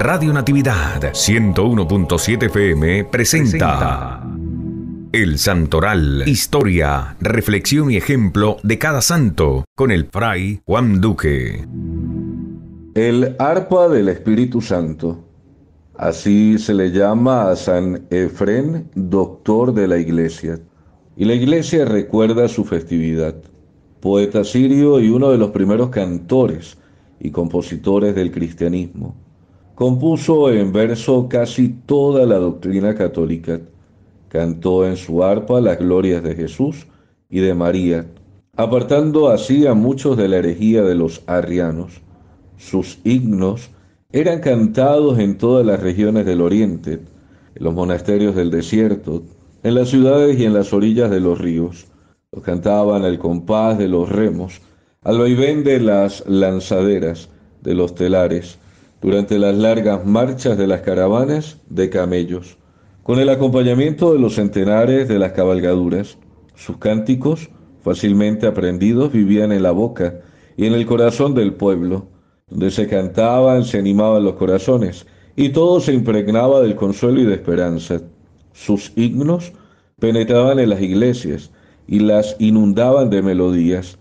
Radio Natividad 101.7 FM presenta, El Santoral, historia, reflexión y ejemplo de cada santo con el fray Juan Duque. El arpa del Espíritu Santo. Así se le llama a San Efrén, doctor de la iglesia. Y la iglesia recuerda su festividad. Poeta sirio y uno de los primeros cantores y compositores del cristianismo. Compuso en verso casi toda la doctrina católica, cantó en su arpa las glorias de Jesús y de María, apartando así a muchos de la herejía de los arrianos. Sus himnos eran cantados en todas las regiones del oriente, en los monasterios del desierto, en las ciudades y en las orillas de los ríos. Los cantaban al compás de los remos, al vaivén de las lanzaderas, de los telares, durante las largas marchas de las caravanas de camellos, con el acompañamiento de los centenares de las cabalgaduras. Sus cánticos, fácilmente aprendidos, vivían en la boca y en el corazón del pueblo, donde se cantaban, se animaban los corazones, y todo se impregnaba del consuelo y de esperanza. Sus himnos penetraban en las iglesias y las inundaban de melodías.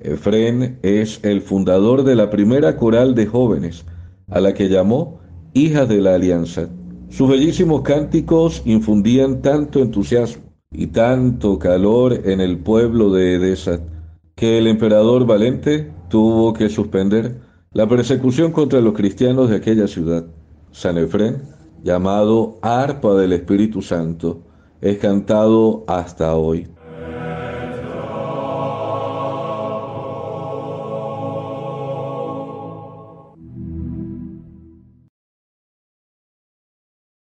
...Efren es el fundador de la primera coral de jóvenes, a la que llamó hijas de la alianza. Sus bellísimos cánticos infundían tanto entusiasmo y tanto calor en el pueblo de Edesa que el emperador Valente tuvo que suspender la persecución contra los cristianos de aquella ciudad. San Efrén, llamado arpa del Espíritu Santo, es cantado hasta hoy.